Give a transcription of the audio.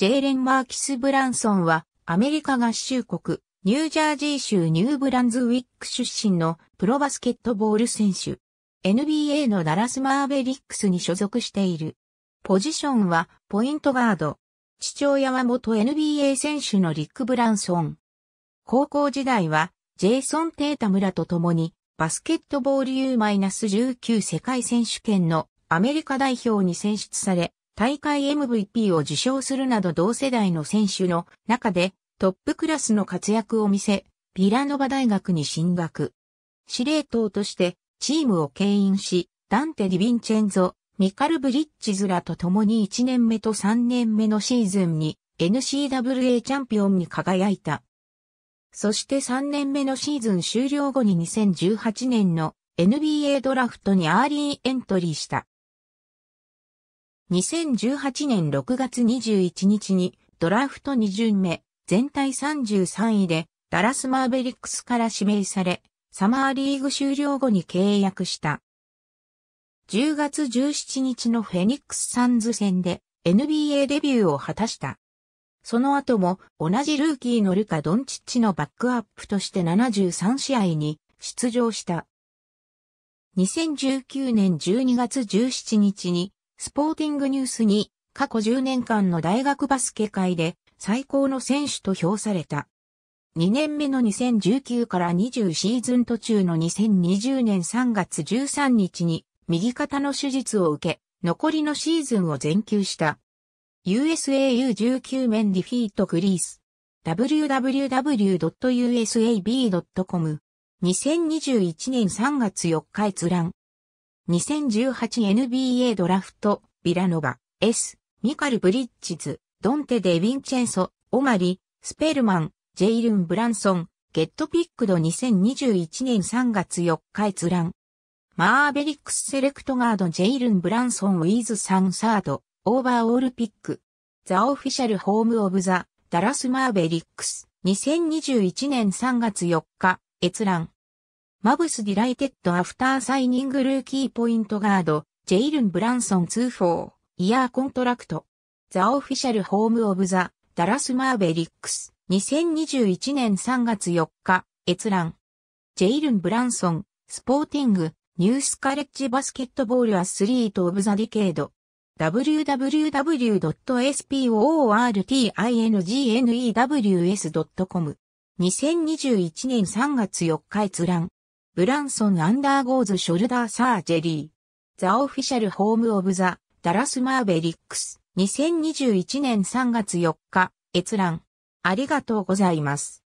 ジェイレン・マーキス・ブランソンは、アメリカ合衆国、ニュージャージー州ニューブランズウィック出身のプロバスケットボール選手。NBA のダラス・マーベリックスに所属している。ポジションは、ポイントガード。父親は元 NBA 選手のリック・ブランソン。高校時代は、ジェイソン・テータムらと共に、バスケットボール U-19 世界選手権のアメリカ代表に選出され、大会 MVP を受賞するなど同世代の選手の中でトップクラスの活躍を見せ、ビラノバ大学に進学。司令塔としてチームを牽引し、ダンテ・ディヴィンチェンゾ、ミカル・ブリッジズらと共に1年目と3年目のシーズンに n c w a チャンピオンに輝いた。そして3年目のシーズン終了後に2018年の NBA ドラフトにアーリーエントリーした。2018年6月21日にドラフト2巡目、全体33位でダラスマーベリックスから指名され、サマーリーグ終了後に契約した。10月17日のフェニックスサンズ戦で NBA デビューを果たした。その後も同じルーキーのルカ・ドンチッチのバックアップとして73試合に出場した。2019年12月17日にスポーティングニュースに過去10年間の大学バスケ界で最高の選手と評された。2年目の2019から20シーズン途中の2020年3月13日に右肩の手術を受け、残りのシーズンを全休した。USAU19 面ディフィートグリース。www.usab.com2021 年3月4日閲覧。2018NBA ドラフト、ビラノバ、S、ミカル・ブリッジズ、ドンテ・デ・ヴィンチェンソ、オマリ、スペルマン、ジェイルン・ブランソン、ゲットピックド2021年3月4日閲覧。マーベリックスセレクトガードジェイルン・ブランソン・ウィーズ・サン・サード、オーバーオールピック。ザ・オフィシャル・ホーム・オブ・ザ・ダラス・マーベリックス。2021年3月4日、閲覧。マブスディライテッドアフターサイニングルーキーポイントガード、ジェイルン・ブランソン2 4イヤーコントラクト。ザオフィシャルホームオブザ、ダラス・マーベリックス、2021年3月4日、閲覧。ジェイルン・ブランソン、スポーティング、ニュースカレッジバスケットボールアスリートオブザディケード。www.sportingnews.com2021 年3月4日閲覧。ブランソン・アンダーゴーズ・ショルダー・サージェリー。ザ・オフィシャル・ホーム・オブ・ザ・ダラス・マーベリックス。2021年3月4日、閲覧。ありがとうございます。